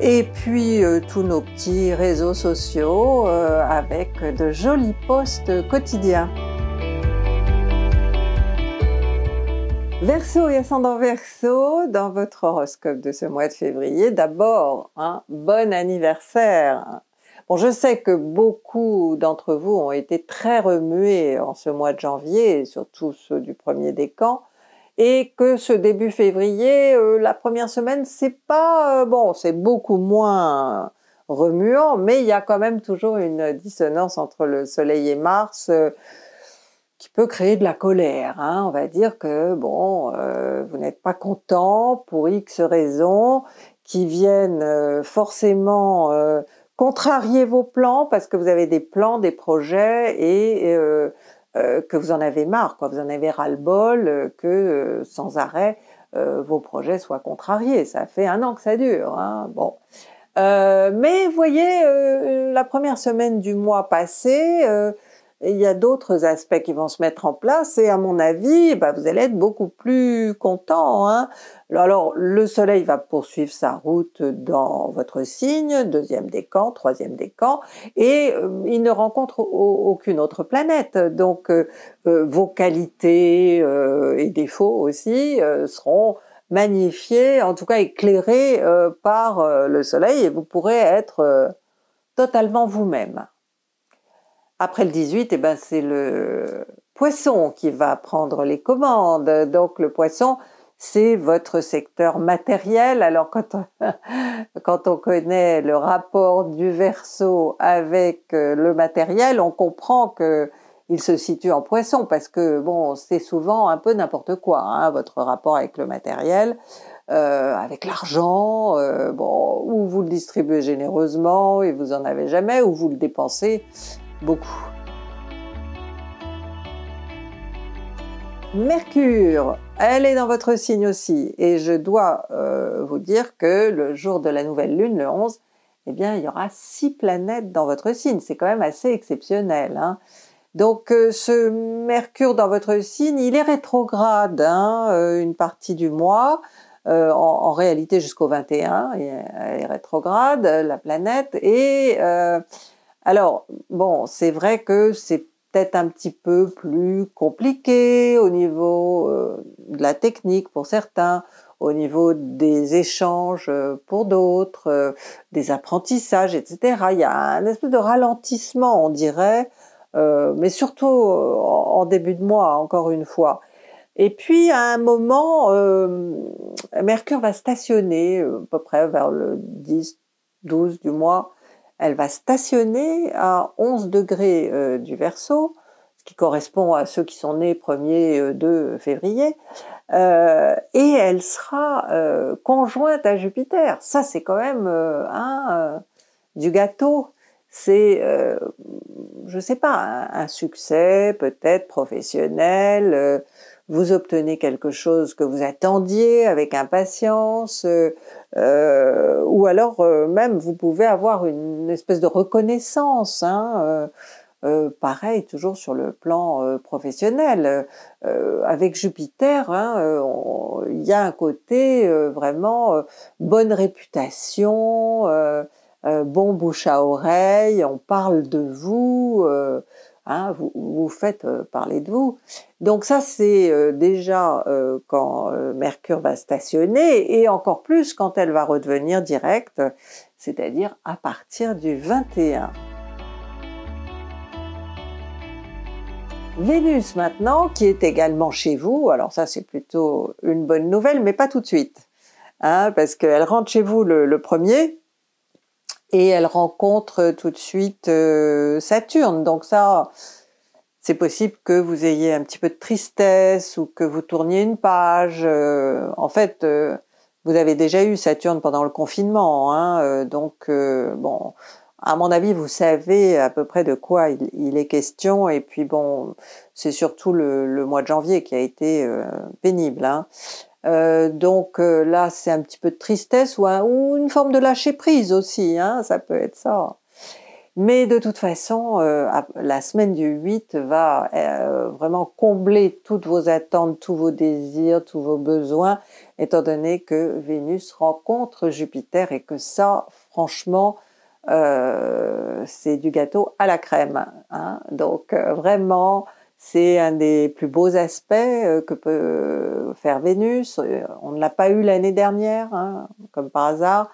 et puis euh, tous nos petits réseaux sociaux euh, avec de jolis posts quotidiens. Verseau et ascendant Verseau, dans votre horoscope de ce mois de février, d'abord, un hein, bon anniversaire. Bon, je sais que beaucoup d'entre vous ont été très remués en ce mois de janvier, surtout ceux du premier décan, et que ce début février, euh, la première semaine, c'est pas euh, bon, c'est beaucoup moins remuant, mais il y a quand même toujours une dissonance entre le Soleil et Mars euh, qui peut créer de la colère. Hein. On va dire que bon, vous n'êtes pas content pour X raisons qui viennent forcément contrarier vos plans parce que vous avez des plans, des projets et euh, que vous en avez marre, quoi, vous en avez ras-le-bol, euh, que euh, sans arrêt vos projets soient contrariés. Ça fait un an que ça dure. Hein, bon. mais voyez, la première semaine du mois passé, il y a d'autres aspects qui vont se mettre en place et à mon avis, bah, vous allez être beaucoup plus content. Hein. alors le soleil va poursuivre sa route dans votre signe, deuxième décan, troisième décan, et euh, il ne rencontre aucune autre planète. Donc euh, euh, vos qualités et défauts aussi seront magnifiés, en tout cas éclairés par le soleil et vous pourrez être totalement vous-même. Après le 18, eh ben, c'est le poisson qui va prendre les commandes. Donc le poisson, c'est votre secteur matériel. Alors quand on, quand on connaît le rapport du verso avec euh, le matériel, on comprend que il se situe en poisson parce que bon, c'est souvent un peu n'importe quoi hein, votre rapport avec le matériel, euh, avec l'argent. Euh, bon, ou vous le distribuez généreusement et vous en avez jamais, ou vous le dépensez beaucoup. Mercure, elle est dans votre signe aussi, et je dois euh, vous dire que le jour de la nouvelle lune, le 11, eh bien, il y aura six planètes dans votre signe. C'est quand même assez exceptionnel. Hein. Donc, euh, ce Mercure dans votre signe, il est rétrograde hein, euh, une partie du mois. en, en, réalité jusqu'au 21, elle est rétrograde, la planète, et alors, bon, c'est vrai que c'est peut-être un petit peu plus compliqué au niveau euh, de la technique pour certains, au niveau des échanges euh, pour d'autres, euh, des apprentissages, etc. Il y a un espèce de ralentissement, on dirait, mais surtout en, début de mois, encore une fois. Et puis à un moment, Mercure va stationner à peu près vers le 10-12 du mois elle va stationner à 11 degrés euh, du Verseau, ce qui correspond à ceux qui sont nés 1er 2 euh, février, euh, et elle sera conjointe à Jupiter. Ça, c'est quand même un du gâteau. C'est, je ne sais pas, un succès peut-être professionnel, vous obtenez quelque chose que vous attendiez avec impatience, euh, ou alors euh, même vous pouvez avoir une espèce de reconnaissance. Hein, euh, pareil, toujours sur le plan professionnel, avec Jupiter, hein, il y a un côté vraiment bonne réputation, bon bouche à oreille, on parle de vous, Hein, vous, faites euh, parler de vous. Donc ça, c'est euh, déjà euh, quand Mercure va stationner et encore plus quand elle va redevenir directe, c'est-à-dire à partir du 21. Vénus maintenant, qui est également chez vous, alors ça c'est plutôt une bonne nouvelle, mais pas tout de suite, hein, parce qu'elle rentre chez vous le, le premier, et elle rencontre tout de suite euh, Saturne. Donc ça, c'est possible que vous ayez un petit peu de tristesse ou que vous tourniez une page. Euh, en fait, euh, vous avez déjà eu Saturne pendant le confinement, hein, donc bon, à mon avis, vous savez à peu près de quoi il, est question. Et puis bon, c'est surtout le, le, mois de janvier qui a été pénible. Hein. Euh, donc euh, là, c'est un petit peu de tristesse ou, une forme de lâcher prise aussi, hein, ça peut être ça. Mais de toute façon, euh, la semaine du 8 va vraiment combler toutes vos attentes, tous vos désirs, tous vos besoins, étant donné que Vénus rencontre Jupiter et que ça, franchement, c'est du gâteau à la crème. Hein. Donc vraiment, c'est un des plus beaux aspects euh, que peut euh, faire Vénus. Euh, on ne l'a pas eu l'année dernière, hein, comme par hasard,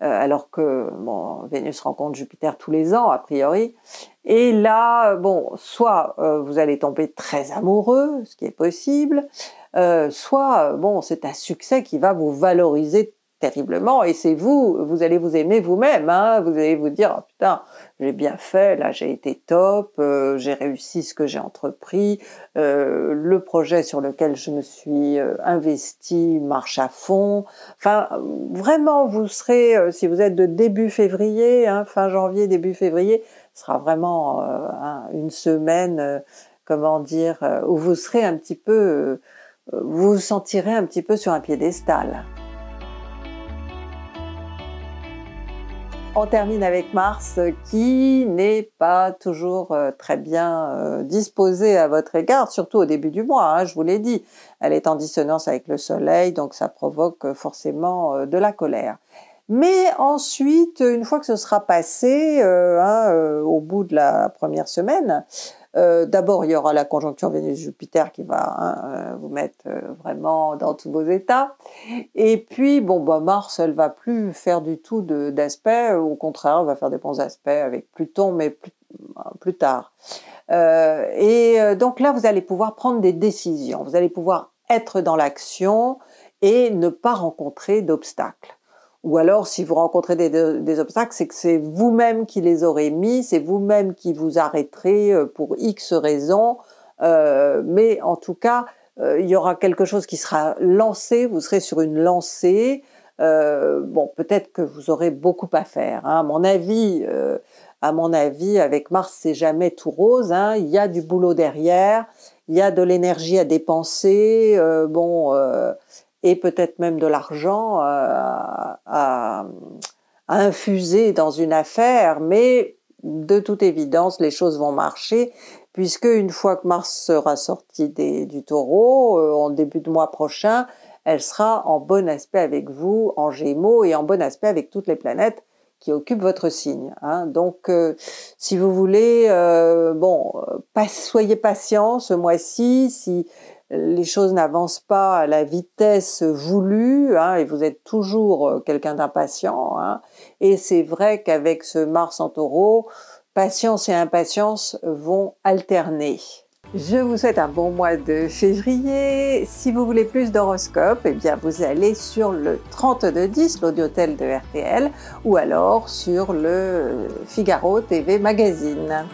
alors que bon, Vénus rencontre Jupiter tous les ans, a priori. Et là, bon, soit vous allez tomber très amoureux, ce qui est possible, soit bon, c'est un succès qui va vous valoriser terriblement et c'est vous, vous allez vous aimer vous-même, hein. vous allez vous dire oh, putain j'ai bien fait, là j'ai été top, euh, j'ai réussi ce que j'ai entrepris, euh, le projet sur lequel je me suis euh, investi marche à fond, enfin vraiment vous serez, si vous êtes de début février, hein, fin janvier, début février, ce sera vraiment une semaine, comment dire, où vous serez un petit peu, vous vous sentirez un petit peu sur un piédestal. On termine avec Mars euh, qui n'est pas toujours euh, très bien euh, disposée à votre égard, surtout au début du mois, hein, je vous l'ai dit. Elle est en dissonance avec le Soleil, donc ça provoque forcément de la colère. Mais ensuite, une fois que ce sera passé, euh, hein, euh, au bout de la première semaine, euh, d'abord il y aura la conjoncture Vénus-Jupiter qui va hein, vous mettre vraiment dans tous vos états. Et puis, bon, bah, Mars, elle va plus faire du tout d'aspect. Au contraire, elle va faire des bons aspects avec Pluton, mais plus tard. et donc là, vous allez pouvoir prendre des décisions. Vous allez pouvoir être dans l'action et ne pas rencontrer d'obstacles. Ou alors, si vous rencontrez des, obstacles, c'est que c'est vous-même qui les aurez mis, c'est vous-même qui vous arrêterez euh, pour X raisons. Euh, mais en tout cas, euh, il y aura quelque chose qui sera lancé, vous serez sur une lancée. bon, peut-être que vous aurez beaucoup à faire. Hein. À mon avis, à mon avis, avec Mars, c'est jamais tout rose. Hein. Il y a du boulot derrière, il y a de l'énergie à dépenser. bon et peut-être même de l'argent euh, à, infuser dans une affaire, mais de toute évidence, les choses vont marcher, puisque une fois que Mars sera sorti du taureau, euh, en début de mois prochain, elle sera en bon aspect avec vous, en gémeaux, et en bon aspect avec toutes les planètes qui occupent votre signe. Hein. Donc, euh, si vous voulez, bon, pas, soyez patient ce mois-ci, si les choses n'avancent pas à la vitesse voulue, hein, et vous êtes toujours euh, quelqu'un d'impatient. Hein. et c'est vrai qu'avec ce Mars en taureau, patience et impatience vont alterner. Je vous souhaite un bon mois de février. Si vous voulez plus d'horoscopes, eh bien vous allez sur le 3210, l'audiotel de RTL, ou alors sur le euh, Figaro TV Magazine.